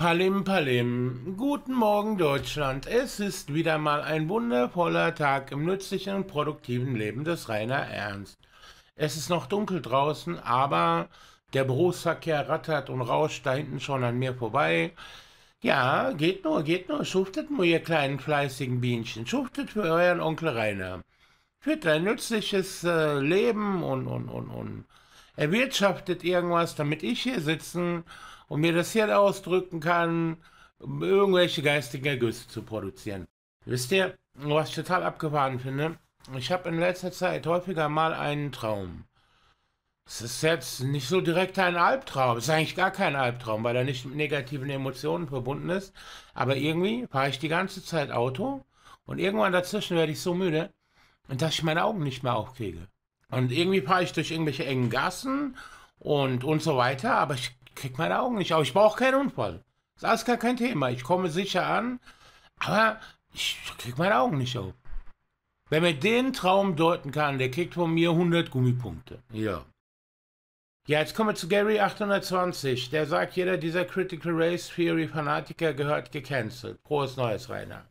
Palim Palim, guten Morgen Deutschland. Es ist wieder mal ein wundervoller Tag im nützlichen und produktiven Leben des Rainer Ernst. Es ist noch dunkel draußen, aber der Berufsverkehr rattert und rauscht da hinten schon an mir vorbei. Ja, geht nur, geht nur, schuftet nur ihr kleinen fleißigen Bienchen, schuftet für euren Onkel Rainer. Führt ein nützliches äh, Leben und, und, und, und. Erwirtschaftet irgendwas, damit ich hier sitzen und mir das Hirn ausdrücken kann, um irgendwelche geistigen Ergüsse zu produzieren. Wisst ihr, was ich total abgefahren finde? Ich habe in letzter Zeit häufiger mal einen Traum. Es ist jetzt nicht so direkt ein Albtraum. Es ist eigentlich gar kein Albtraum, weil er nicht mit negativen Emotionen verbunden ist. Aber irgendwie fahre ich die ganze Zeit Auto und irgendwann dazwischen werde ich so müde, dass ich meine Augen nicht mehr aufkriege. Und irgendwie fahre ich durch irgendwelche engen Gassen und, und so weiter, aber ich kriege meine Augen nicht auf. Ich brauche keinen Unfall. Das ist gar kein Thema. Ich komme sicher an, aber ich kriege meine Augen nicht auf. Wer mir den Traum deuten kann, der kriegt von mir 100 Gummipunkte. Ja. Ja, jetzt kommen wir zu Gary 820. Der sagt, jeder dieser Critical Race Theory Fanatiker gehört gecancelt. Prost Neues, Rainer.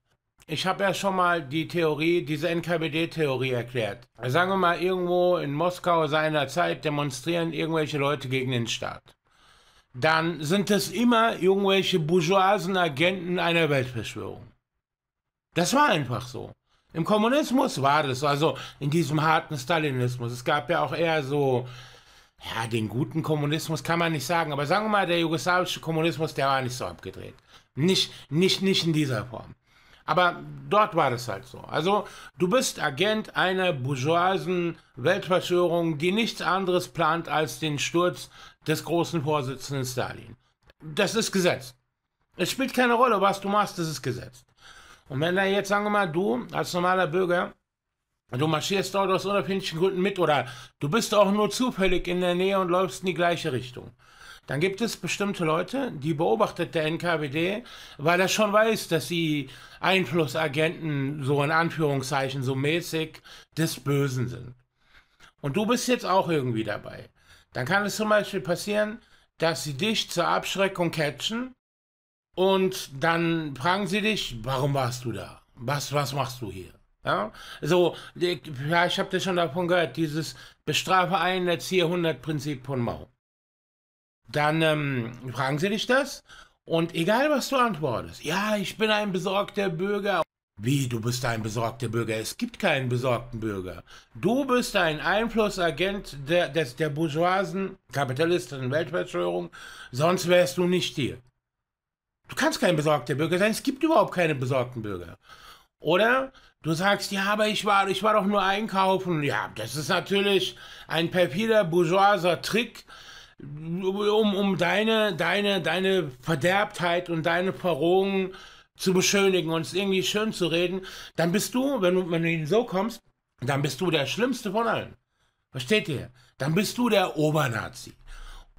Ich habe ja schon mal die Theorie, diese NKWD-Theorie erklärt. Sagen wir mal, irgendwo in Moskau seiner Zeit demonstrieren irgendwelche Leute gegen den Staat dann sind es immer irgendwelche bourgeoisen Agenten einer Weltverschwörung. Das war einfach so. Im Kommunismus war das, also in diesem harten Stalinismus. Es gab ja auch eher so, ja, den guten Kommunismus kann man nicht sagen, aber sagen wir mal, der jugoslawische Kommunismus, der war nicht so abgedreht. Nicht, nicht, nicht in dieser Form. Aber dort war das halt so. Also du bist Agent einer bourgeoisen Weltverschwörung, die nichts anderes plant als den Sturz des großen Vorsitzenden Stalin. Das ist Gesetz. Es spielt keine Rolle, was du machst, das ist Gesetz. Und wenn da jetzt, sagen wir mal, du als normaler Bürger, du marschierst dort aus unerfindlichen Gründen mit oder du bist auch nur zufällig in der Nähe und läufst in die gleiche Richtung, dann gibt es bestimmte Leute, die beobachtet der NKWD, weil er schon weiß, dass sie Einflussagenten so in Anführungszeichen so mäßig des Bösen sind. Und du bist jetzt auch irgendwie dabei dann kann es zum Beispiel passieren, dass sie dich zur Abschreckung catchen und dann fragen sie dich, warum warst du da? Was, was machst du hier? Ja? So, ich, ja, ich habe das schon davon gehört, dieses Bestrafe einen Erzieher 100 Prinzip von Mao. Dann ähm, fragen sie dich das und egal was du antwortest, ja, ich bin ein besorgter Bürger. Wie, du bist ein besorgter Bürger? Es gibt keinen besorgten Bürger. Du bist ein Einflussagent der, des, der bourgeoisen, kapitalistischen Weltverschwörung, sonst wärst du nicht hier. Du kannst kein besorgter Bürger sein, es gibt überhaupt keine besorgten Bürger. Oder du sagst, ja, aber ich war, ich war doch nur einkaufen. Ja, das ist natürlich ein perfider bourgeoiser Trick, um, um deine, deine, deine Verderbtheit und deine Verrohung zu zu beschönigen, und es irgendwie schön zu reden, dann bist du, wenn du, wenn du ihnen so kommst, dann bist du der Schlimmste von allen. Versteht ihr? Dann bist du der Obernazi.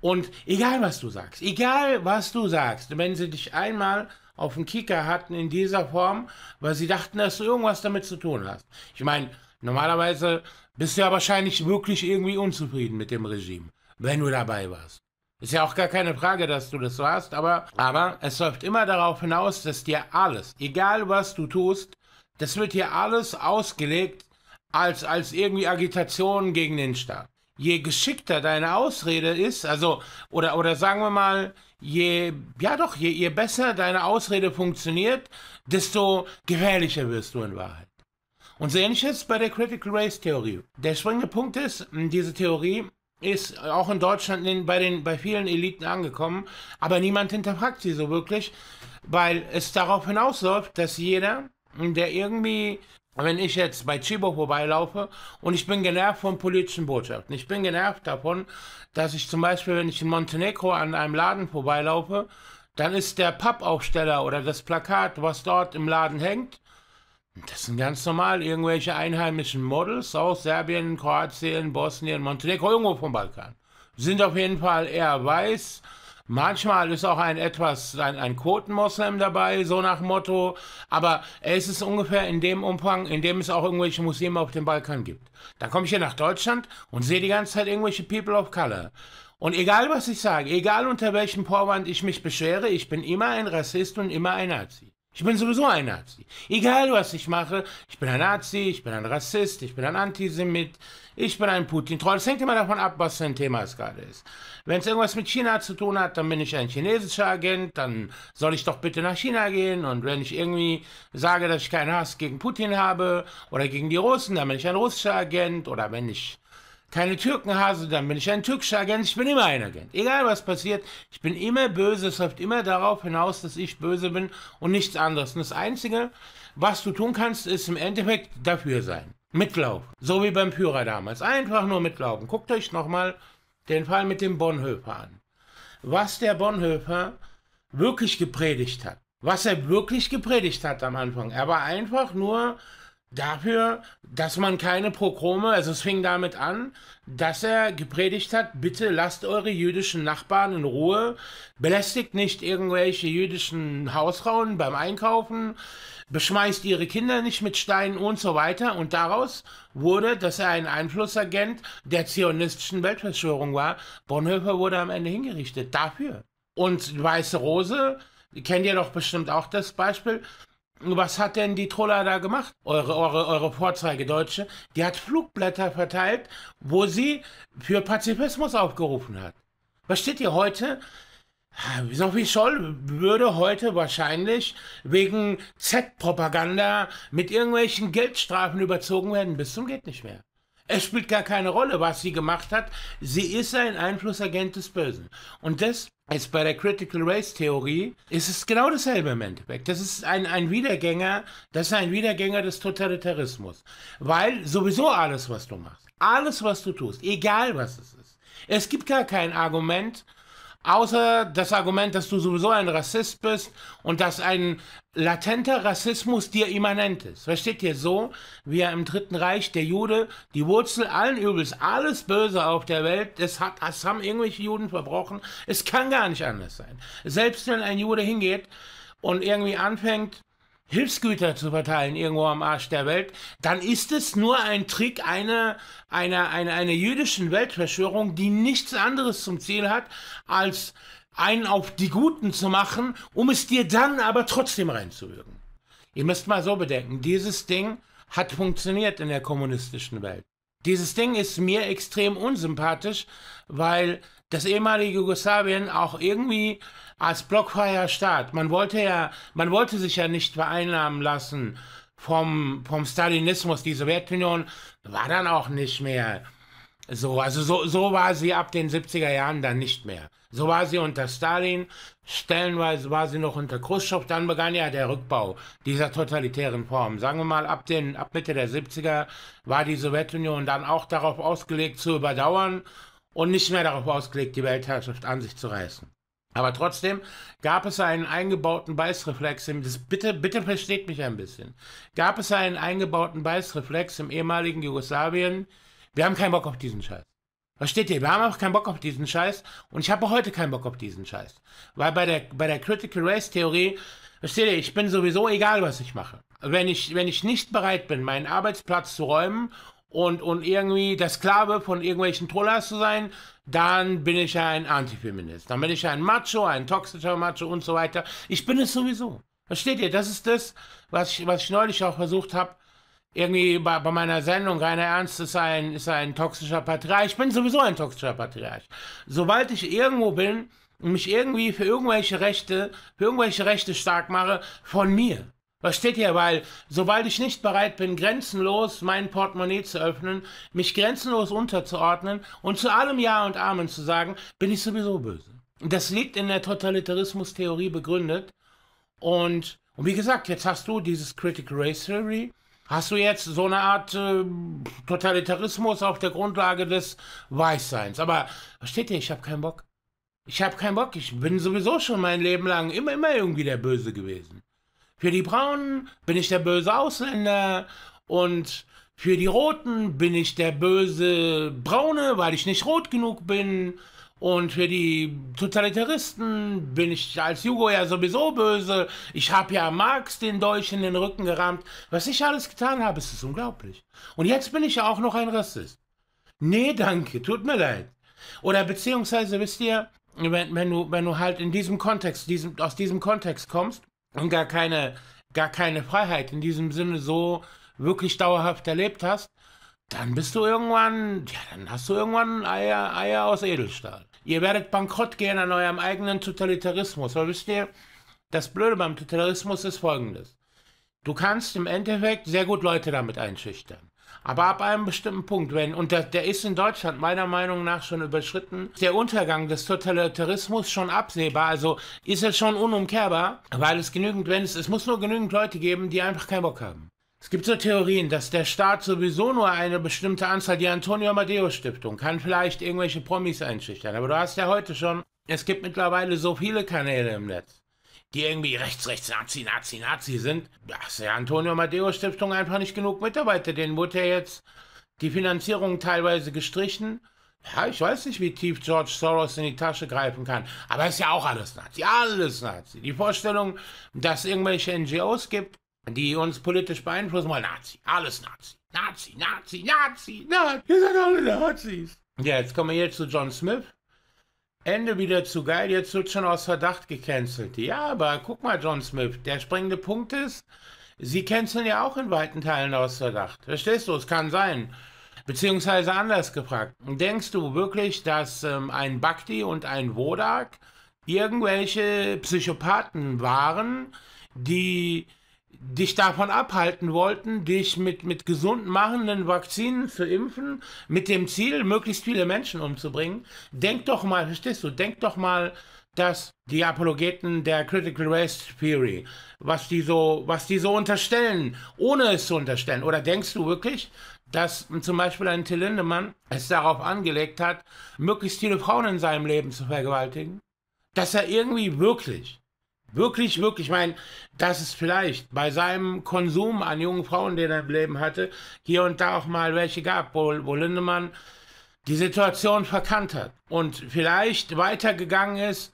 Und egal was du sagst, egal was du sagst, wenn sie dich einmal auf den Kicker hatten in dieser Form, weil sie dachten, dass du irgendwas damit zu tun hast. Ich meine, normalerweise bist du ja wahrscheinlich wirklich irgendwie unzufrieden mit dem Regime, wenn du dabei warst. Ist ja auch gar keine Frage, dass du das so hast, aber, aber es läuft immer darauf hinaus, dass dir alles, egal was du tust, das wird dir alles ausgelegt als, als irgendwie Agitation gegen den Staat. Je geschickter deine Ausrede ist, also, oder, oder sagen wir mal, je, ja doch, je, je besser deine Ausrede funktioniert, desto gefährlicher wirst du in Wahrheit. Und so ähnlich ist bei der Critical Race Theorie. Der springende Punkt ist, diese Theorie ist auch in Deutschland in, bei, den, bei vielen Eliten angekommen, aber niemand hinterfragt sie so wirklich, weil es darauf hinausläuft, dass jeder, der irgendwie wenn ich jetzt bei Chibo vorbeilaufe und ich bin genervt von politischen Botschaften, ich bin genervt davon, dass ich zum Beispiel, wenn ich in Montenegro an einem Laden vorbeilaufe, dann ist der Pappaufsteller oder das Plakat, was dort im Laden hängt, das sind ganz normal irgendwelche einheimischen Models aus Serbien, Kroatien, Bosnien, Montenegro, irgendwo vom Balkan. Sind auf jeden Fall eher weiß. Manchmal ist auch ein etwas, ein, ein Quotenmoslem dabei, so nach Motto. Aber es ist ungefähr in dem Umfang, in dem es auch irgendwelche Muslime auf dem Balkan gibt. Dann komme ich hier nach Deutschland und sehe die ganze Zeit irgendwelche People of Color. Und egal was ich sage, egal unter welchem Vorwand ich mich beschwere, ich bin immer ein Rassist und immer ein Nazi. Ich bin sowieso ein Nazi. Egal, was ich mache, ich bin ein Nazi, ich bin ein Rassist, ich bin ein Antisemit, ich bin ein Putin-Troll. Es hängt immer davon ab, was dein Thema es gerade ist. Wenn es irgendwas mit China zu tun hat, dann bin ich ein chinesischer Agent, dann soll ich doch bitte nach China gehen. Und wenn ich irgendwie sage, dass ich keinen Hass gegen Putin habe oder gegen die Russen, dann bin ich ein russischer Agent. Oder wenn ich keine Türkenhase, dann bin ich ein türkischer Agent, ich bin immer ein Agent. Egal was passiert, ich bin immer böse, es läuft immer darauf hinaus, dass ich böse bin und nichts anderes. Und das Einzige, was du tun kannst, ist im Endeffekt dafür sein. Mitlaufen. So wie beim Führer damals. Einfach nur mitlaufen. Guckt euch nochmal den Fall mit dem Bonhoeffer an. Was der Bonhoeffer wirklich gepredigt hat. Was er wirklich gepredigt hat am Anfang. Er war einfach nur dafür, dass man keine Pogrome, also es fing damit an, dass er gepredigt hat, bitte lasst eure jüdischen Nachbarn in Ruhe, belästigt nicht irgendwelche jüdischen Hausfrauen beim Einkaufen, beschmeißt ihre Kinder nicht mit Steinen und so weiter. Und daraus wurde, dass er ein Einflussagent der zionistischen Weltverschwörung war. Bonhoeffer wurde am Ende hingerichtet dafür. Und Weiße Rose, kennt ihr doch bestimmt auch das Beispiel, was hat denn die Troller da gemacht? Eure, eure, eure Vorzeigedeutsche. Die hat Flugblätter verteilt, wo sie für Pazifismus aufgerufen hat. Was steht ihr heute? Sophie Scholl würde heute wahrscheinlich wegen Z-Propaganda mit irgendwelchen Geldstrafen überzogen werden. Bis zum geht nicht mehr. Es spielt gar keine Rolle, was sie gemacht hat. Sie ist ein Einflussagent des Bösen. Und das ist bei der Critical Race Theorie, ist es genau dasselbe im Endeffekt. Das ist ein, ein Wiedergänger, das ist ein Wiedergänger des Totalitarismus. Weil sowieso alles, was du machst, alles, was du tust, egal was es ist, es gibt gar kein Argument, Außer das Argument, dass du sowieso ein Rassist bist und dass ein latenter Rassismus dir immanent ist. Versteht ihr so, wie er im Dritten Reich der Jude die Wurzel allen Übels, alles Böse auf der Welt, das, hat, das haben irgendwelche Juden verbrochen. Es kann gar nicht anders sein. Selbst wenn ein Jude hingeht und irgendwie anfängt, Hilfsgüter zu verteilen irgendwo am Arsch der Welt, dann ist es nur ein Trick einer, einer, einer, einer jüdischen Weltverschwörung, die nichts anderes zum Ziel hat, als einen auf die Guten zu machen, um es dir dann aber trotzdem reinzuwirken. Ihr müsst mal so bedenken, dieses Ding hat funktioniert in der kommunistischen Welt. Dieses Ding ist mir extrem unsympathisch, weil das ehemalige Jugoslawien auch irgendwie als blockfreier Staat. Man wollte ja, man wollte sich ja nicht vereinnahmen lassen vom, vom Stalinismus. Die Sowjetunion war dann auch nicht mehr so. Also so, so war sie ab den 70er Jahren dann nicht mehr. So war sie unter Stalin, stellenweise war sie noch unter Khrushchev, dann begann ja der Rückbau dieser totalitären Form. Sagen wir mal, ab, den, ab Mitte der 70er war die Sowjetunion dann auch darauf ausgelegt zu überdauern und nicht mehr darauf ausgelegt, die Weltherrschaft an sich zu reißen. Aber trotzdem gab es einen eingebauten Beißreflex im, das, bitte, bitte versteht mich ein bisschen, gab es einen eingebauten Beißreflex im ehemaligen Jugoslawien, wir haben keinen Bock auf diesen Scheiß. Versteht ihr? Wir haben auch keinen Bock auf diesen Scheiß und ich habe heute keinen Bock auf diesen Scheiß. Weil bei der, bei der Critical Race Theorie, versteht ihr, ich bin sowieso egal, was ich mache. Wenn ich, wenn ich nicht bereit bin, meinen Arbeitsplatz zu räumen und, und irgendwie der Sklave von irgendwelchen Trollers zu sein, dann bin ich ein Antifeminist. Dann bin ich ein Macho, ein toxischer Macho und so weiter. Ich bin es sowieso. Versteht ihr? Das ist das, was ich, was ich neulich auch versucht habe. Irgendwie bei, bei, meiner Sendung, Rainer Ernst ist ein, ist ein toxischer Patriarch. Ich bin sowieso ein toxischer Patriarch. Sobald ich irgendwo bin und mich irgendwie für irgendwelche Rechte, für irgendwelche Rechte stark mache, von mir. Versteht ihr? Weil sobald ich nicht bereit bin, grenzenlos mein Portemonnaie zu öffnen, mich grenzenlos unterzuordnen und zu allem Ja und Amen zu sagen, bin ich sowieso böse. Das liegt in der Totalitarismus-Theorie begründet. Und, und wie gesagt, jetzt hast du dieses Critical Race Theory. Hast du jetzt so eine Art äh, Totalitarismus auf der Grundlage des Weißseins? Aber versteht ihr, ich habe keinen Bock. Ich habe keinen Bock. Ich bin sowieso schon mein Leben lang immer, immer irgendwie der Böse gewesen. Für die Braunen bin ich der böse Ausländer und für die Roten bin ich der böse Braune, weil ich nicht rot genug bin. Und für die Totalitaristen bin ich als Jugo ja sowieso böse. Ich habe ja Marx den Deutschen in den Rücken gerammt. Was ich alles getan habe, ist unglaublich. Und jetzt bin ich ja auch noch ein Rassist. Nee, danke, tut mir leid. Oder beziehungsweise, wisst ihr, wenn, wenn, du, wenn du halt in diesem Kontext, diesem, aus diesem Kontext kommst, und gar keine, gar keine Freiheit in diesem Sinne so wirklich dauerhaft erlebt hast, dann bist du irgendwann, ja, dann hast du irgendwann Eier, Eier aus Edelstahl. Ihr werdet bankrott gehen an eurem eigenen Totalitarismus. Weil wisst ihr, das Blöde beim Totalitarismus ist folgendes. Du kannst im Endeffekt sehr gut Leute damit einschüchtern. Aber ab einem bestimmten Punkt, wenn, und der, der ist in Deutschland meiner Meinung nach schon überschritten, der Untergang des Totalitarismus schon absehbar, also ist er schon unumkehrbar, weil es genügend, wenn es, es muss nur genügend Leute geben, die einfach keinen Bock haben. Es gibt so Theorien, dass der Staat sowieso nur eine bestimmte Anzahl, die Antonio Amadeo Stiftung, kann vielleicht irgendwelche Promis einschüchtern. Aber du hast ja heute schon, es gibt mittlerweile so viele Kanäle im Netz die irgendwie rechts, rechts, Nazi, Nazi, Nazi sind. Ja, ist der Antonio Matteo Stiftung einfach nicht genug Mitarbeiter. Denen wurde ja jetzt die Finanzierung teilweise gestrichen. Ja, ich weiß nicht, wie tief George Soros in die Tasche greifen kann. Aber ist ja auch alles Nazi. Alles Nazi. Die Vorstellung, dass irgendwelche NGOs gibt, die uns politisch beeinflussen wollen, Nazi. Alles Nazi. Nazi, Nazi, Nazi, Nazi. Wir sind alle Nazis. Ja, jetzt kommen wir hier zu John Smith. Ende wieder zu geil, jetzt wird schon aus Verdacht gecancelt. Ja, aber guck mal, John Smith, der springende Punkt ist, sie canceln ja auch in weiten Teilen aus Verdacht. Verstehst du, es kann sein. Beziehungsweise anders gefragt, denkst du wirklich, dass ähm, ein Bhakti und ein Wodak irgendwelche Psychopathen waren, die dich davon abhalten wollten, dich mit, mit gesund machenden Vakzinen zu impfen, mit dem Ziel, möglichst viele Menschen umzubringen. Denk doch mal, verstehst du, denk doch mal, dass die Apologeten der Critical Race Theory, was die so, was die so unterstellen, ohne es zu unterstellen. Oder denkst du wirklich, dass zum Beispiel ein Till Lindemann es darauf angelegt hat, möglichst viele Frauen in seinem Leben zu vergewaltigen? Dass er irgendwie wirklich Wirklich, wirklich, ich meine, dass es vielleicht bei seinem Konsum an jungen Frauen, den er im Leben hatte, hier und da auch mal welche gab, wo, wo Lindemann die Situation verkannt hat und vielleicht weitergegangen ist,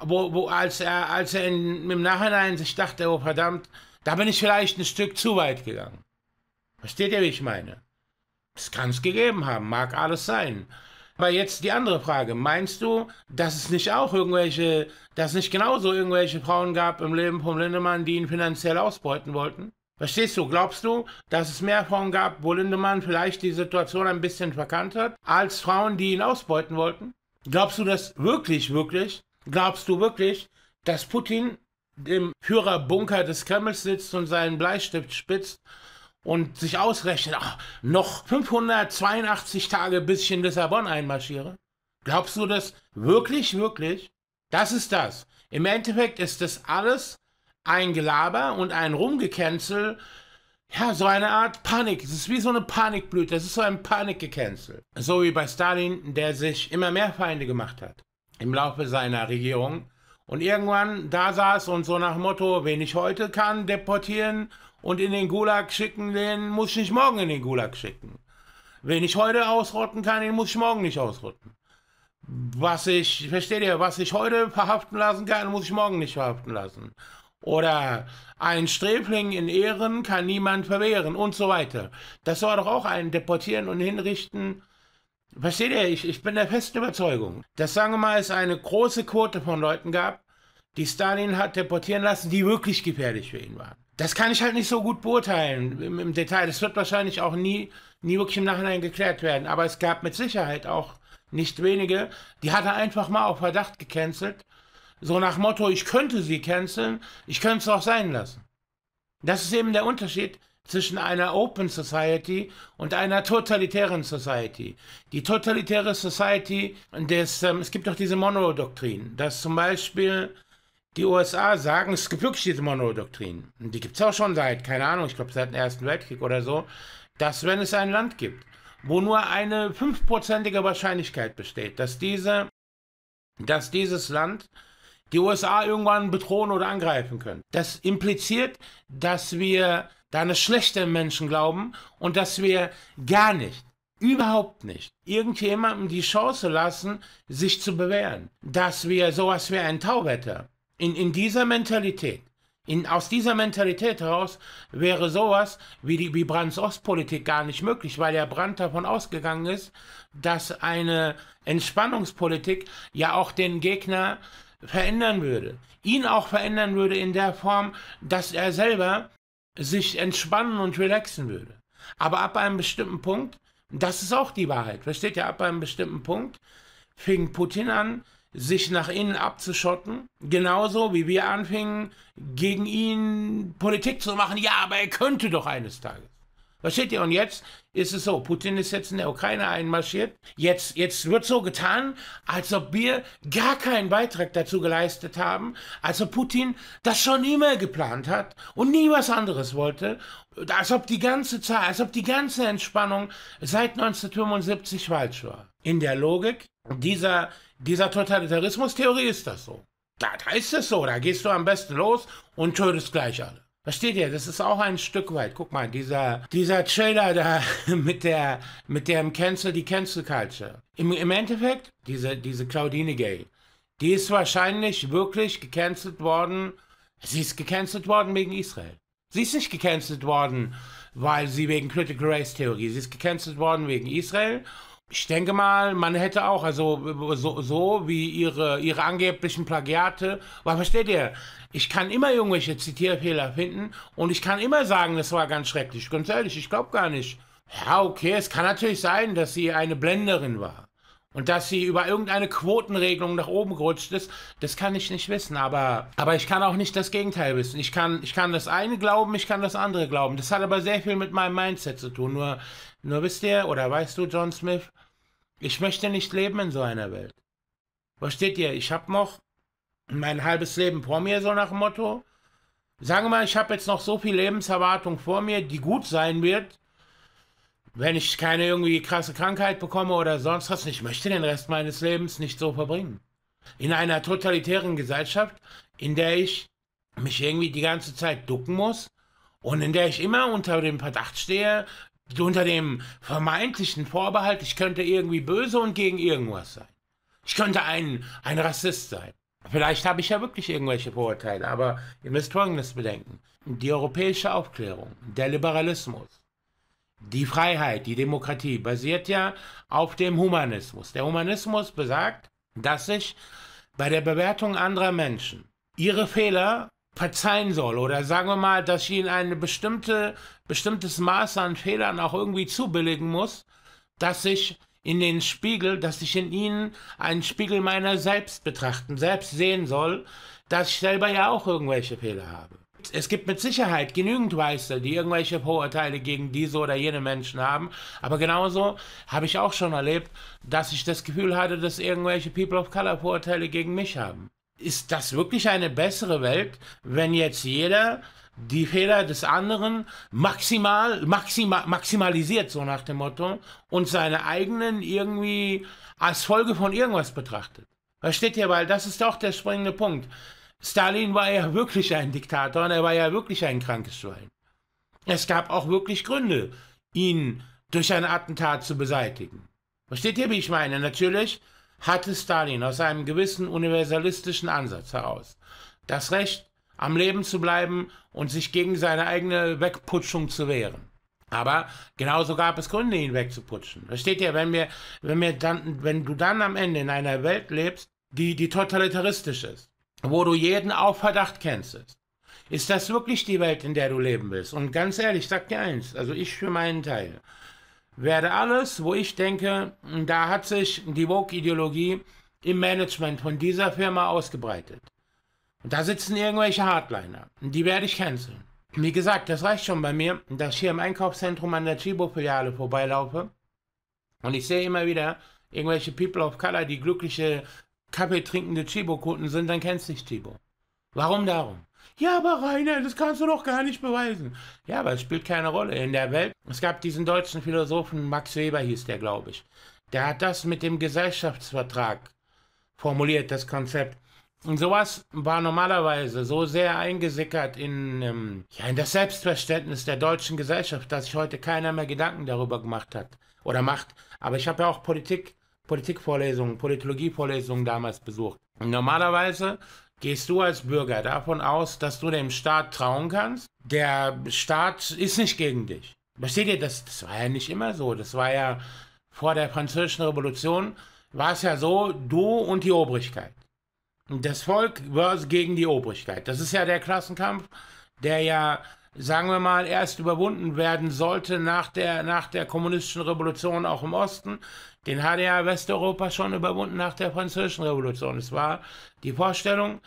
wo, wo als er, als er in, im Nachhinein sich dachte, oh verdammt, da bin ich vielleicht ein Stück zu weit gegangen. Versteht ihr, wie ich meine? Das kann es gegeben haben, mag alles sein. Aber jetzt die andere Frage. Meinst du, dass es nicht auch irgendwelche, dass es nicht genauso irgendwelche Frauen gab im Leben von Lindemann, die ihn finanziell ausbeuten wollten? Verstehst du? Glaubst du, dass es mehr Frauen gab, wo Lindemann vielleicht die Situation ein bisschen verkannt hat, als Frauen, die ihn ausbeuten wollten? Glaubst du das wirklich, wirklich? Glaubst du wirklich, dass Putin im Führerbunker des Kremls sitzt und seinen Bleistift spitzt und sich ausrechnet, ach, noch 582 Tage, bis ich in Lissabon einmarschiere? Glaubst du das wirklich, wirklich? Das ist das. Im Endeffekt ist das alles ein Gelaber und ein Rumgecancel. Ja, so eine Art Panik. Es ist wie so eine Panikblüte. Es ist so ein Panikgecancel. So wie bei Stalin, der sich immer mehr Feinde gemacht hat im Laufe seiner Regierung. Und irgendwann da saß und so nach Motto, wen ich heute kann, deportieren und in den Gulag schicken, den muss ich nicht morgen in den Gulag schicken. Wenn ich heute ausrotten kann, den muss ich morgen nicht ausrotten. Was ich, versteht ihr, was ich heute verhaften lassen kann, muss ich morgen nicht verhaften lassen. Oder ein Sträfling in Ehren kann niemand verwehren und so weiter. Das war doch auch ein Deportieren und Hinrichten. Versteht ihr, ich, ich bin der festen Überzeugung, dass, sagen wir mal, es eine große Quote von Leuten gab, die Stalin hat deportieren lassen, die wirklich gefährlich für ihn waren. Das kann ich halt nicht so gut beurteilen im, im, Detail. Das wird wahrscheinlich auch nie, nie wirklich im Nachhinein geklärt werden. Aber es gab mit Sicherheit auch nicht wenige, die hat er einfach mal auf Verdacht gecancelt. So nach Motto, ich könnte sie canceln, ich könnte es auch sein lassen. Das ist eben der Unterschied zwischen einer Open Society und einer totalitären Society. Die totalitäre Society, des, ähm, es gibt doch diese Monroe-Doktrin, dass zum Beispiel die USA sagen, es gibt wirklich diese Monroe-Doktrin. Die gibt es auch schon seit, keine Ahnung, ich glaube seit dem Ersten Weltkrieg oder so, dass wenn es ein Land gibt, wo nur eine fünfprozentige Wahrscheinlichkeit besteht, dass, diese, dass dieses Land die USA irgendwann bedrohen oder angreifen können. Das impliziert, dass wir da eine schlechte Menschen glauben und dass wir gar nicht, überhaupt nicht, irgendjemandem die Chance lassen, sich zu bewähren. Dass wir sowas wie ein Tauwetter in, in dieser Mentalität, in, aus dieser Mentalität heraus wäre sowas wie die wie Brands Ostpolitik gar nicht möglich, weil der Brand davon ausgegangen ist, dass eine Entspannungspolitik ja auch den Gegner verändern würde. Ihn auch verändern würde in der Form, dass er selber sich entspannen und relaxen würde. Aber ab einem bestimmten Punkt, das ist auch die Wahrheit, versteht ihr, ab einem bestimmten Punkt fing Putin an, sich nach innen abzuschotten. Genauso wie wir anfingen, gegen ihn Politik zu machen. Ja, aber er könnte doch eines Tages. Versteht ihr? Und jetzt ist es so, Putin ist jetzt in der Ukraine einmarschiert. Jetzt, jetzt wird so getan, als ob wir gar keinen Beitrag dazu geleistet haben, als ob Putin das schon immer geplant hat und nie was anderes wollte. Als ob die ganze Zeit, als ob die ganze Entspannung seit 1975 falsch war. In der Logik dieser dieser Totalitarismus-Theorie ist das so. Da, da ist es so, da gehst du am besten los und tötest gleich alle. Versteht ihr? Das ist auch ein Stück weit. Guck mal, dieser, dieser Trailer da mit der, mit dem Cancel, die Cancel Culture. Im, im Endeffekt, diese, diese Claudine Gay, die ist wahrscheinlich wirklich gecancelt worden. Sie ist gecancelt worden wegen Israel. Sie ist nicht gecancelt worden, weil sie wegen Critical Race Theorie. Sie ist gecancelt worden wegen Israel ich denke mal, man hätte auch, also so, so wie ihre, ihre angeblichen Plagiate, weil versteht ihr, ich kann immer irgendwelche Zitierfehler finden und ich kann immer sagen, das war ganz schrecklich. Ganz ehrlich, ich glaube gar nicht. Ja, okay, es kann natürlich sein, dass sie eine Blenderin war. Und dass sie über irgendeine Quotenregelung nach oben gerutscht ist, das kann ich nicht wissen. Aber, aber ich kann auch nicht das Gegenteil wissen. Ich kann, ich kann das eine glauben, ich kann das andere glauben. Das hat aber sehr viel mit meinem Mindset zu tun. Nur, nur wisst ihr, oder weißt du, John Smith, ich möchte nicht leben in so einer Welt. Versteht ihr? Ich habe noch mein halbes Leben vor mir, so nach dem Motto. Sagen wir mal, ich habe jetzt noch so viel Lebenserwartung vor mir, die gut sein wird, wenn ich keine irgendwie krasse Krankheit bekomme oder sonst was, ich möchte den Rest meines Lebens nicht so verbringen. In einer totalitären Gesellschaft, in der ich mich irgendwie die ganze Zeit ducken muss und in der ich immer unter dem Verdacht stehe, unter dem vermeintlichen Vorbehalt, ich könnte irgendwie böse und gegen irgendwas sein. Ich könnte ein, ein Rassist sein. Vielleicht habe ich ja wirklich irgendwelche Vorurteile, aber ihr müsst Folgendes bedenken. Die europäische Aufklärung, der Liberalismus, die Freiheit, die Demokratie basiert ja auf dem Humanismus. Der Humanismus besagt, dass ich bei der Bewertung anderer Menschen ihre Fehler verzeihen soll oder sagen wir mal, dass ich ihnen ein bestimmte, bestimmtes Maß an Fehlern auch irgendwie zubilligen muss, dass ich in den Spiegel, dass ich in ihnen einen Spiegel meiner selbst betrachten, selbst sehen soll, dass ich selber ja auch irgendwelche Fehler habe es gibt mit Sicherheit genügend Weiße, die irgendwelche Vorurteile gegen diese oder jene Menschen haben. Aber genauso habe ich auch schon erlebt, dass ich das Gefühl hatte, dass irgendwelche People of Color Vorurteile gegen mich haben. Ist das wirklich eine bessere Welt, wenn jetzt jeder die Fehler des anderen maximal, maxima, maximalisiert, so nach dem Motto, und seine eigenen irgendwie als Folge von irgendwas betrachtet? Versteht ihr? Weil das ist doch der springende Punkt. Stalin war ja wirklich ein Diktator und er war ja wirklich ein krankes Schwein. Es gab auch wirklich Gründe, ihn durch ein Attentat zu beseitigen. Versteht ihr, wie ich meine? Natürlich hatte Stalin aus einem gewissen universalistischen Ansatz heraus das Recht, am Leben zu bleiben und sich gegen seine eigene Wegputschung zu wehren. Aber genauso gab es Gründe, ihn wegzuputschen. Versteht ihr, wenn, wir, wenn, wir dann, wenn du dann am Ende in einer Welt lebst, die, die totalitaristisch ist, wo du jeden auf Verdacht kennst. Ist das wirklich die Welt, in der du leben willst? Und ganz ehrlich, sag dir eins, also ich für meinen Teil, werde alles, wo ich denke, da hat sich die vogue ideologie im Management von dieser Firma ausgebreitet. Und da sitzen irgendwelche Hardliner. Die werde ich canceln. Wie gesagt, das reicht schon bei mir, dass ich hier im Einkaufszentrum an der Chibo-Filiale vorbeilaufe und ich sehe immer wieder irgendwelche People of Color, die glückliche Kaffee trinkende Chibo-Kunden sind, dann kennst du dich Chibo. Warum darum? Ja, aber Rainer, das kannst du doch gar nicht beweisen. Ja, aber es spielt keine Rolle. In der Welt, es gab diesen deutschen Philosophen, Max Weber hieß der, glaube ich. Der hat das mit dem Gesellschaftsvertrag formuliert, das Konzept. Und sowas war normalerweise so sehr eingesickert in, ähm, ja, in das Selbstverständnis der deutschen Gesellschaft, dass sich heute keiner mehr Gedanken darüber gemacht hat oder macht. Aber ich habe ja auch Politik Politikvorlesungen, Politologievorlesungen damals besucht. Normalerweise gehst du als Bürger davon aus, dass du dem Staat trauen kannst. Der Staat ist nicht gegen dich. Versteht ihr, das, das war ja nicht immer so. Das war ja vor der Französischen Revolution, war es ja so, du und die Obrigkeit. Das Volk war gegen die Obrigkeit. Das ist ja der Klassenkampf, der ja, sagen wir mal, erst überwunden werden sollte nach der, nach der kommunistischen Revolution auch im Osten den HDA Westeuropa schon überwunden nach der Französischen Revolution. Es war die Vorstellung,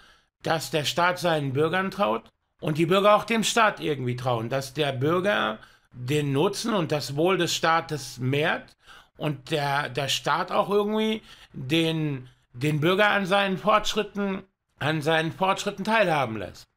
dass der Staat seinen Bürgern traut und die Bürger auch dem Staat irgendwie trauen, dass der Bürger den Nutzen und das Wohl des Staates mehrt und der, der Staat auch irgendwie den, den Bürger an seinen Fortschritten, an seinen Fortschritten teilhaben lässt.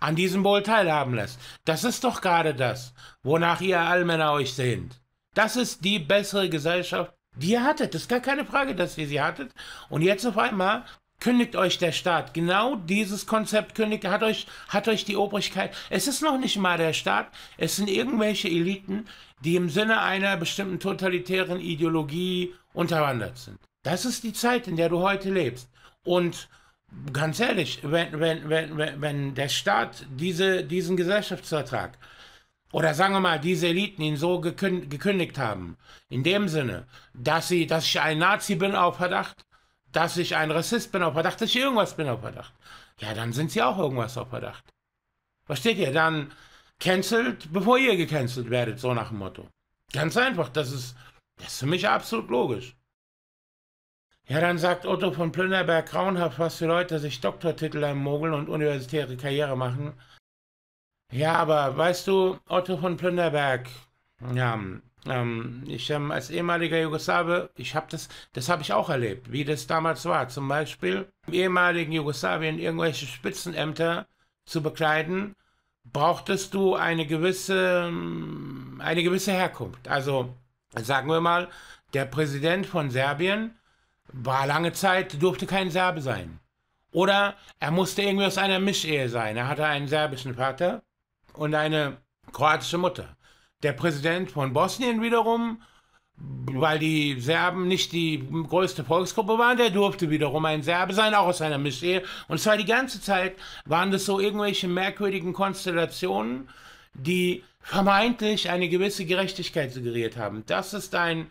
An diesem Wohl teilhaben lässt. Das ist doch gerade das, wonach ihr Allmänner euch sehnt. Das ist die bessere Gesellschaft, die ihr hattet, das ist gar keine Frage, dass ihr sie hattet. Und jetzt auf einmal kündigt euch der Staat. Genau dieses Konzept kündigt, hat euch, hat euch die Obrigkeit. Es ist noch nicht mal der Staat, es sind irgendwelche Eliten, die im Sinne einer bestimmten totalitären Ideologie unterwandert sind. Das ist die Zeit, in der du heute lebst. Und ganz ehrlich, wenn, wenn, wenn, wenn der Staat diese, diesen Gesellschaftsvertrag oder sagen wir mal, diese Eliten ihn so gekündigt haben. In dem Sinne, dass sie, dass ich ein Nazi bin auf Verdacht, dass ich ein Rassist bin auf Verdacht, dass ich irgendwas bin auf Verdacht. Ja, dann sind sie auch irgendwas auf Verdacht. Versteht ihr? Dann cancelt, bevor ihr gecancelt werdet, so nach dem Motto. Ganz einfach, das ist, das ist für mich absolut logisch. Ja, dann sagt Otto von Plünderberg grauenhaft, was für Leute sich Doktortitel ermogeln und universitäre Karriere machen ja, aber weißt du, Otto von Plünderberg, ja, ähm, ich ähm, als ehemaliger Jugoslawe, ich habe das, das habe ich auch erlebt, wie das damals war. Zum Beispiel im ehemaligen Jugoslawien irgendwelche Spitzenämter zu bekleiden, brauchtest du eine gewisse, ähm, eine gewisse Herkunft. Also sagen wir mal, der Präsident von Serbien war lange Zeit, durfte kein Serbe sein. Oder er musste irgendwie aus einer Mischehe sein. Er hatte einen serbischen Vater und eine kroatische Mutter. Der Präsident von Bosnien wiederum, weil die Serben nicht die größte Volksgruppe waren, der durfte wiederum ein Serbe sein, auch aus einer Mischehe. Und zwar die ganze Zeit waren das so irgendwelche merkwürdigen Konstellationen, die vermeintlich eine gewisse Gerechtigkeit suggeriert haben. Das ist ein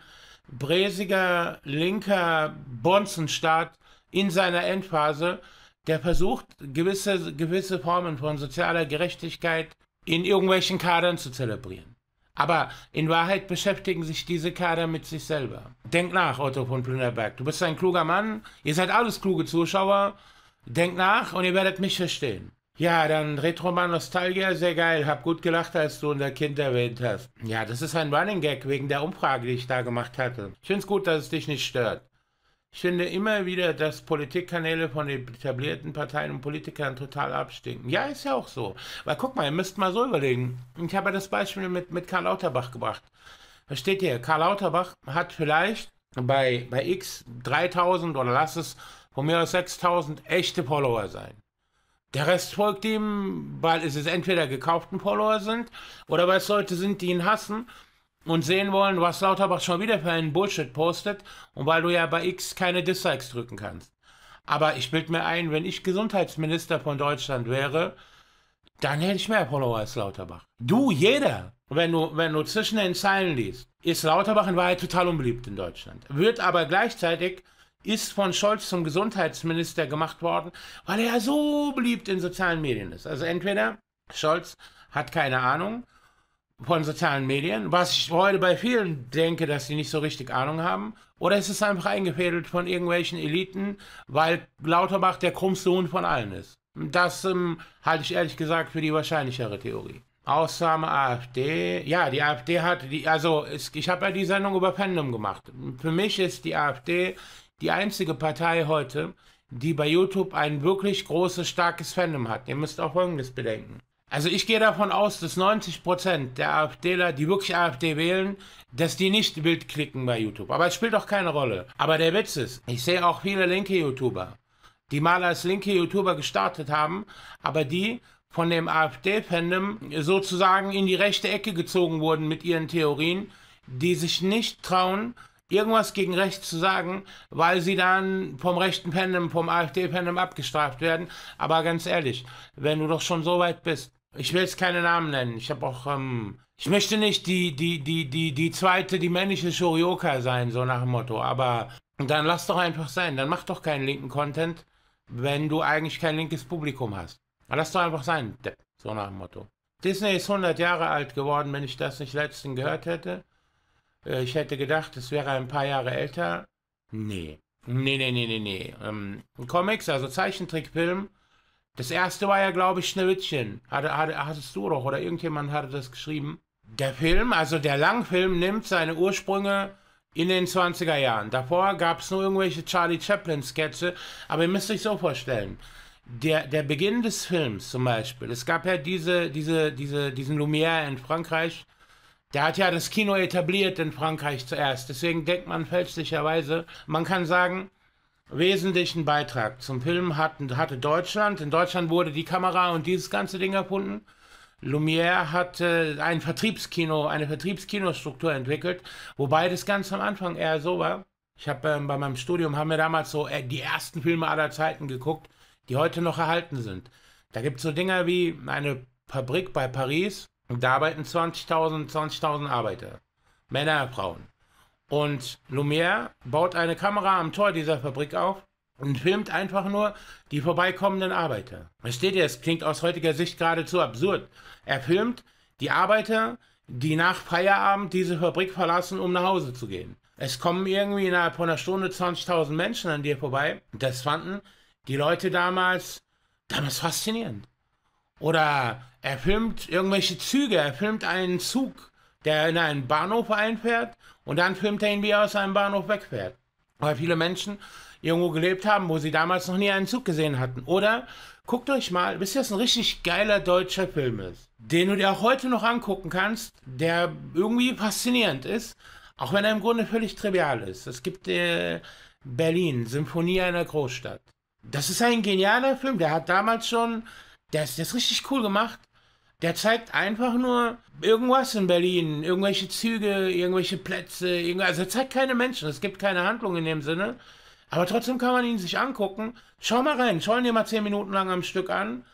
bräsiger, linker Bonzenstaat in seiner Endphase, der versucht, gewisse, gewisse Formen von sozialer Gerechtigkeit in irgendwelchen Kadern zu zelebrieren. Aber in Wahrheit beschäftigen sich diese Kader mit sich selber. Denk nach, Otto von Plünderberg. Du bist ein kluger Mann, ihr seid alles kluge Zuschauer. Denkt nach und ihr werdet mich verstehen. Ja, dann Retroman Nostalgia, sehr geil. Hab gut gelacht, als du unser Kind erwähnt hast. Ja, das ist ein Running Gag wegen der Umfrage, die ich da gemacht hatte. Ich find's gut, dass es dich nicht stört. Ich finde immer wieder, dass Politikkanäle von den etablierten Parteien und Politikern total abstinken. Ja, ist ja auch so. Weil guck mal, ihr müsst mal so überlegen. Ich habe das Beispiel mit, mit Karl Lauterbach gebracht. Versteht ihr? Karl Lauterbach hat vielleicht bei, bei X 3000 oder lass es von mir aus 6000 echte Follower sein. Der Rest folgt ihm, weil es entweder gekauften Follower sind oder weil es Leute sind, die ihn hassen und sehen wollen, was Lauterbach schon wieder für einen Bullshit postet und weil du ja bei X keine Dislikes drücken kannst. Aber ich bild mir ein, wenn ich Gesundheitsminister von Deutschland wäre, dann hätte ich mehr Follower als Lauterbach. Du, jeder, wenn du, wenn du zwischen den Zeilen liest, ist Lauterbach in Wahrheit total unbeliebt in Deutschland. Wird aber gleichzeitig, ist von Scholz zum Gesundheitsminister gemacht worden, weil er ja so beliebt in sozialen Medien ist. Also entweder Scholz hat keine Ahnung von sozialen Medien, was ich heute bei vielen denke, dass sie nicht so richtig Ahnung haben? Oder ist es einfach eingefädelt von irgendwelchen Eliten, weil Lauterbach der krummste Hund von allen ist? Das ähm, halte ich ehrlich gesagt für die wahrscheinlichere Theorie. Ausnahme AfD. Ja, die AfD hat, die, also es, ich habe ja die Sendung über Fandom gemacht. Für mich ist die AfD die einzige Partei heute, die bei YouTube ein wirklich großes, starkes Fandom hat. Ihr müsst auch Folgendes bedenken. Also ich gehe davon aus, dass 90% Prozent der AfDler, die wirklich AfD wählen, dass die nicht wild klicken bei YouTube. Aber es spielt auch keine Rolle. Aber der Witz ist, ich sehe auch viele linke YouTuber, die mal als linke YouTuber gestartet haben, aber die von dem AfD-Fandom sozusagen in die rechte Ecke gezogen wurden mit ihren Theorien, die sich nicht trauen, irgendwas gegen rechts zu sagen, weil sie dann vom rechten Fandom, vom afd fandom abgestraft werden. Aber ganz ehrlich, wenn du doch schon so weit bist, ich will jetzt keine Namen nennen. Ich habe auch, ähm, ich möchte nicht die, die, die, die, die zweite, die männliche Shoryoka sein, so nach dem Motto. Aber dann lass doch einfach sein. Dann mach doch keinen linken Content, wenn du eigentlich kein linkes Publikum hast. lass doch einfach sein, Depp. So nach dem Motto. Disney ist 100 Jahre alt geworden, wenn ich das nicht letzten gehört hätte. Äh, ich hätte gedacht, es wäre ein paar Jahre älter. Nee. Nee, nee, nee, nee, nee. Ähm, Comics, also Zeichentrickfilm, das erste war ja, glaube ich, Schneewittchen. Hatte, hatte, hattest du doch oder irgendjemand hatte das geschrieben. Der Film, also der Langfilm, nimmt seine Ursprünge in den 20er Jahren. Davor gab es nur irgendwelche Charlie Chaplin-Sketche, aber ihr müsst euch so vorstellen. Der, der Beginn des Films zum Beispiel, es gab ja diese, diese, diese, diesen Lumière in Frankreich, der hat ja das Kino etabliert in Frankreich zuerst. Deswegen denkt man fälschlicherweise, man kann sagen, wesentlichen Beitrag zum Film hatten, hatte Deutschland. In Deutschland wurde die Kamera und dieses ganze Ding erfunden. Lumière hatte ein Vertriebskino, eine Vertriebskinostruktur entwickelt, wobei das ganz am Anfang eher so war. Ich habe ähm, bei meinem Studium haben wir damals so äh, die ersten Filme aller Zeiten geguckt, die heute noch erhalten sind. Da gibt es so Dinger wie eine Fabrik bei Paris und da arbeiten 20.000, 20.000 Arbeiter. Männer, Frauen. Und Lumière baut eine Kamera am Tor dieser Fabrik auf und filmt einfach nur die vorbeikommenden Arbeiter. Versteht ihr, es klingt aus heutiger Sicht geradezu absurd. Er filmt die Arbeiter, die nach Feierabend diese Fabrik verlassen, um nach Hause zu gehen. Es kommen irgendwie innerhalb von einer Stunde 20.000 Menschen an dir vorbei. Das fanden die Leute damals, damals faszinierend. Oder er filmt irgendwelche Züge, er filmt einen Zug, der in einen Bahnhof einfährt und dann filmt er ihn, wie er aus einem Bahnhof wegfährt. Weil viele Menschen irgendwo gelebt haben, wo sie damals noch nie einen Zug gesehen hatten. Oder guckt euch mal, wisst ihr, was ein richtig geiler deutscher Film ist, den du dir auch heute noch angucken kannst, der irgendwie faszinierend ist, auch wenn er im Grunde völlig trivial ist. Es gibt äh, Berlin, Symphonie einer Großstadt. Das ist ein genialer Film, der hat damals schon, der ist, der ist richtig cool gemacht. Der zeigt einfach nur irgendwas in Berlin, irgendwelche Züge, irgendwelche Plätze, also er zeigt keine Menschen, es gibt keine Handlung in dem Sinne. Aber trotzdem kann man ihn sich angucken. Schau mal rein, schau ihn dir mal zehn Minuten lang am Stück an.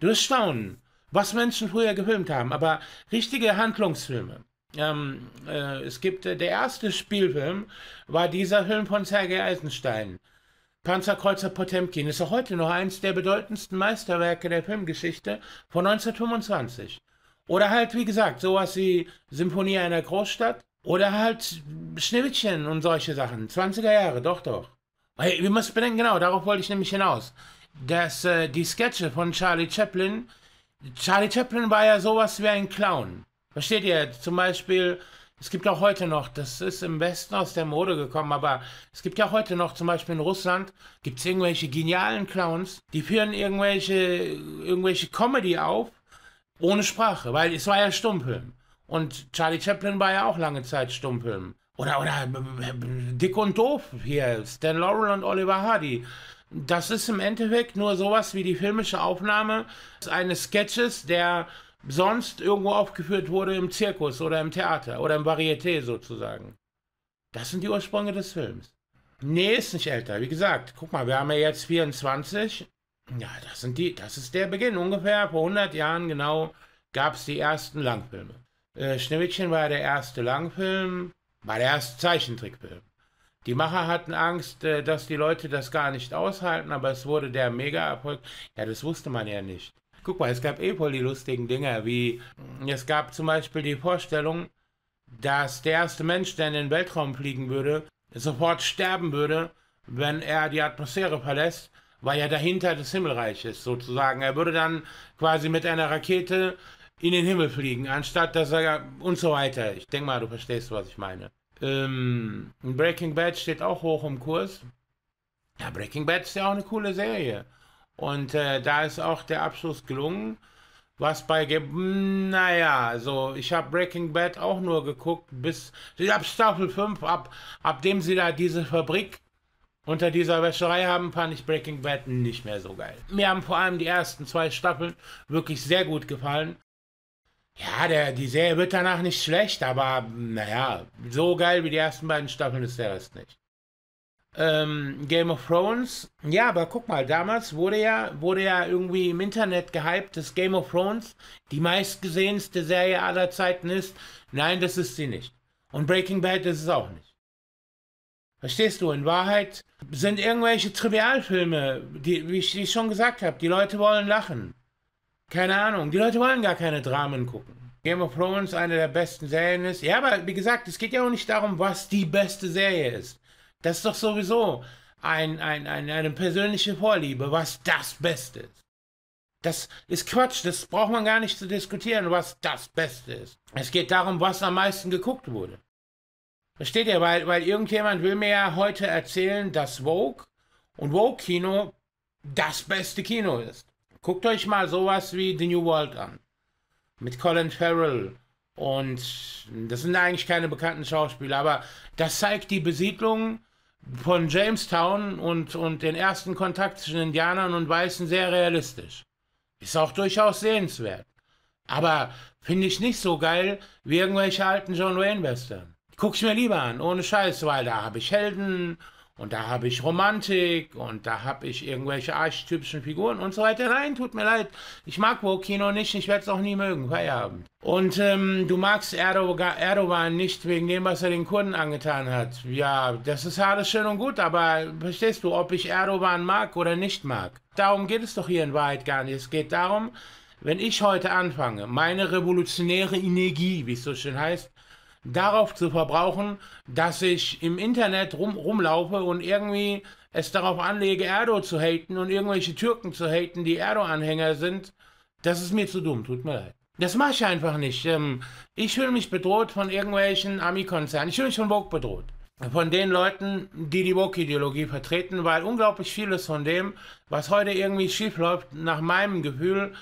Du wirst staunen, was Menschen früher gefilmt haben, aber richtige Handlungsfilme. Ähm, äh, es gibt, äh, der erste Spielfilm war dieser Film von Sergei Eisenstein. Panzerkreuzer Potemkin ist auch heute noch eines der bedeutendsten Meisterwerke der Filmgeschichte von 1925. Oder halt, wie gesagt, sowas wie Symphonie einer Großstadt oder halt Schneewittchen und solche Sachen. 20er Jahre, doch, doch. Hey, wir müssen bedenken, genau, darauf wollte ich nämlich hinaus, dass äh, die Sketche von Charlie Chaplin, Charlie Chaplin war ja sowas wie ein Clown. Versteht ihr? Zum Beispiel es gibt auch heute noch, das ist im Westen aus der Mode gekommen, aber es gibt ja heute noch, zum Beispiel in Russland, gibt es irgendwelche genialen Clowns, die führen irgendwelche, irgendwelche Comedy auf, ohne Sprache, weil es war ja Stummfilm. Und Charlie Chaplin war ja auch lange Zeit Stummfilm. Oder, oder Dick und Doof hier, Stan Laurel und Oliver Hardy. Das ist im Endeffekt nur sowas wie die filmische Aufnahme eines Sketches, der sonst irgendwo aufgeführt wurde im Zirkus oder im Theater oder im Varieté sozusagen. Das sind die Ursprünge des Films. Nee, ist nicht älter. Wie gesagt, guck mal, wir haben ja jetzt 24. Ja, das sind die, das ist der Beginn. Ungefähr vor 100 Jahren genau gab es die ersten Langfilme. Äh, Schneewittchen war der erste Langfilm, war der erste Zeichentrickfilm. Die Macher hatten Angst, äh, dass die Leute das gar nicht aushalten, aber es wurde der Mega-Erfolg. Ja, das wusste man ja nicht guck mal, es gab eh voll die lustigen Dinger, wie es gab zum Beispiel die Vorstellung, dass der erste Mensch, der in den Weltraum fliegen würde, sofort sterben würde, wenn er die Atmosphäre verlässt, weil er dahinter des Himmelreiches sozusagen. Er würde dann quasi mit einer Rakete in den Himmel fliegen, anstatt dass er und so weiter. Ich denke mal, du verstehst, was ich meine. Ähm, Breaking Bad steht auch hoch im Kurs. Ja, Breaking Bad ist ja auch eine coole Serie. Und äh, da ist auch der Abschluss gelungen. Was bei, naja, also ich habe Breaking Bad auch nur geguckt bis, ab Staffel 5, ab, ab dem sie da diese Fabrik unter dieser Wäscherei haben, fand ich Breaking Bad nicht mehr so geil. Mir haben vor allem die ersten zwei Staffeln wirklich sehr gut gefallen. Ja, der, die Serie wird danach nicht schlecht, aber naja, so geil wie die ersten beiden Staffeln ist der Rest nicht ähm, Game of Thrones. Ja, aber guck mal, damals wurde ja, wurde ja irgendwie im Internet gehypt, dass Game of Thrones die meistgesehenste Serie aller Zeiten ist. Nein, das ist sie nicht. Und Breaking Bad ist es auch nicht. Verstehst du? In Wahrheit sind irgendwelche Trivialfilme, die, wie ich, wie ich schon gesagt habe, die Leute wollen lachen. Keine Ahnung, die Leute wollen gar keine Dramen gucken. Game of Thrones eine der besten Serien ist. Ja, aber wie gesagt, es geht ja auch nicht darum, was die beste Serie ist. Das ist doch sowieso ein, ein, ein, eine persönliche Vorliebe, was das Beste ist. Das ist Quatsch, das braucht man gar nicht zu diskutieren, was das Beste ist. Es geht darum, was am meisten geguckt wurde. Versteht ihr? Weil, weil irgendjemand will mir ja heute erzählen, dass Vogue und Vogue-Kino das beste Kino ist. Guckt euch mal sowas wie The New World an. Mit Colin Farrell. Und das sind eigentlich keine bekannten Schauspieler, aber das zeigt die Besiedlung von Jamestown und, und den ersten Kontakt zwischen Indianern und Weißen sehr realistisch. Ist auch durchaus sehenswert. Aber finde ich nicht so geil wie irgendwelche alten John Wayne Western. Guck ich mir lieber an, ohne Scheiß, weil da habe ich Helden und da habe ich Romantik und da habe ich irgendwelche archetypischen Figuren und so weiter. Nein, tut mir leid. Ich mag Woke-Kino nicht, ich werde es auch nie mögen. Feierabend. Und ähm, du magst Erdogan, Erdogan nicht wegen dem, was er den Kurden angetan hat. Ja, das ist alles schön und gut, aber verstehst du, ob ich Erdogan mag oder nicht mag? Darum geht es doch hier in Wahrheit gar nicht. Es geht darum, wenn ich heute anfange, meine revolutionäre Energie, wie es so schön heißt, darauf zu verbrauchen, dass ich im Internet rum, rumlaufe und irgendwie es darauf anlege, Erdo zu haten und irgendwelche Türken zu haten, die Erdo-Anhänger sind, das ist mir zu dumm, tut mir leid. Das mache ich einfach nicht. Ähm, ich fühle mich bedroht von irgendwelchen Ami-Konzernen. Ich fühle mich von Vogue bedroht. Von den Leuten, die die vogue ideologie vertreten, weil unglaublich vieles von dem, was heute irgendwie schief läuft, nach meinem Gefühl,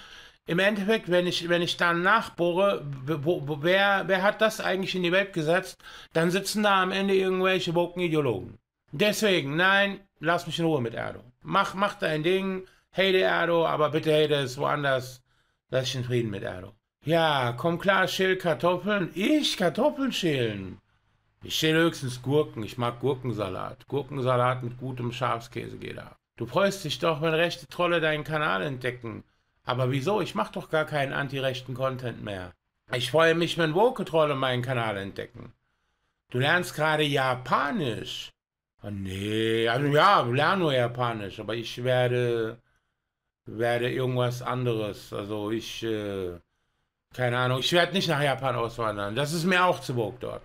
im Endeffekt, wenn ich, wenn ich dann nachbohre, wo, wo, wer, wer hat das eigentlich in die Welt gesetzt, dann sitzen da am Ende irgendwelche woken Ideologen. Deswegen, nein, lass mich in Ruhe mit Erdo. Mach, mach dein Ding, hate Erdo, aber bitte hate es woanders. Lass dich in Frieden mit Erdo. Ja, komm klar, schäl Kartoffeln. Ich Kartoffeln schälen. Ich schäle höchstens Gurken. Ich mag Gurkensalat. Gurkensalat mit gutem Schafskäse geht ab. Du freust dich doch, wenn rechte Trolle deinen Kanal entdecken. Aber wieso? Ich mache doch gar keinen antirechten Content mehr. Ich freue mich, wenn Woke-Trolle meinen Kanal entdecken. Du lernst gerade Japanisch. Oh, nee, also ja, lerne nur Japanisch, aber ich werde, werde irgendwas anderes. Also ich, äh, keine Ahnung, ich werde nicht nach Japan auswandern. Das ist mir auch zu Vogue dort.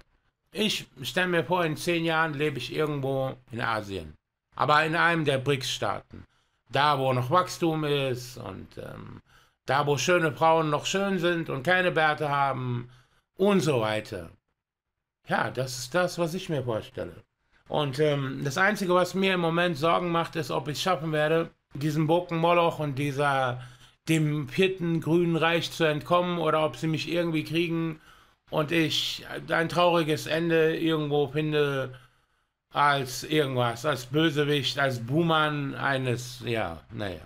Ich stelle mir vor, in zehn Jahren lebe ich irgendwo in Asien. Aber in einem der BRICS-Staaten da wo noch Wachstum ist und ähm, da wo schöne Frauen noch schön sind und keine Bärte haben und so weiter. Ja, das ist das, was ich mir vorstelle. Und ähm, das Einzige, was mir im Moment Sorgen macht, ist, ob ich es schaffen werde, diesem Bocken Moloch und dieser dem vierten grünen Reich zu entkommen oder ob sie mich irgendwie kriegen und ich ein trauriges Ende irgendwo finde, als irgendwas, als Bösewicht, als Buhmann eines, ja, naja.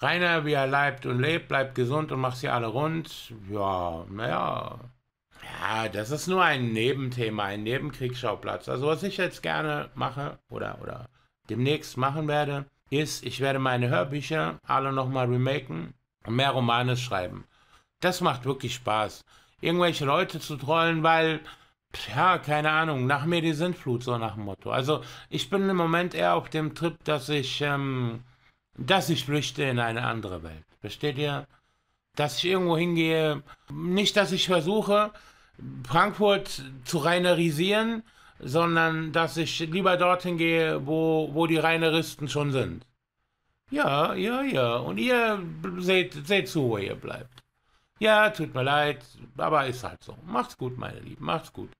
Rainer, wie er leibt und lebt, bleibt gesund und macht sie alle rund. Ja, naja. Ja, das ist nur ein Nebenthema, ein Nebenkriegsschauplatz. Also was ich jetzt gerne mache oder, oder demnächst machen werde, ist, ich werde meine Hörbücher alle nochmal remaken und mehr Romane schreiben. Das macht wirklich Spaß, irgendwelche Leute zu trollen, weil Tja, keine Ahnung. Nach mir die Sintflut, so nach dem Motto. Also ich bin im Moment eher auf dem Trip, dass ich, ähm, dass ich flüchte in eine andere Welt. Versteht ihr? Dass ich irgendwo hingehe. Nicht, dass ich versuche, Frankfurt zu reinerisieren, sondern dass ich lieber dorthin gehe, wo, wo die Reineristen schon sind. Ja, ja, ja. Und ihr seht, seht zu, wo ihr bleibt. Ja, tut mir leid, aber ist halt so. Macht's gut, meine Lieben, macht's gut.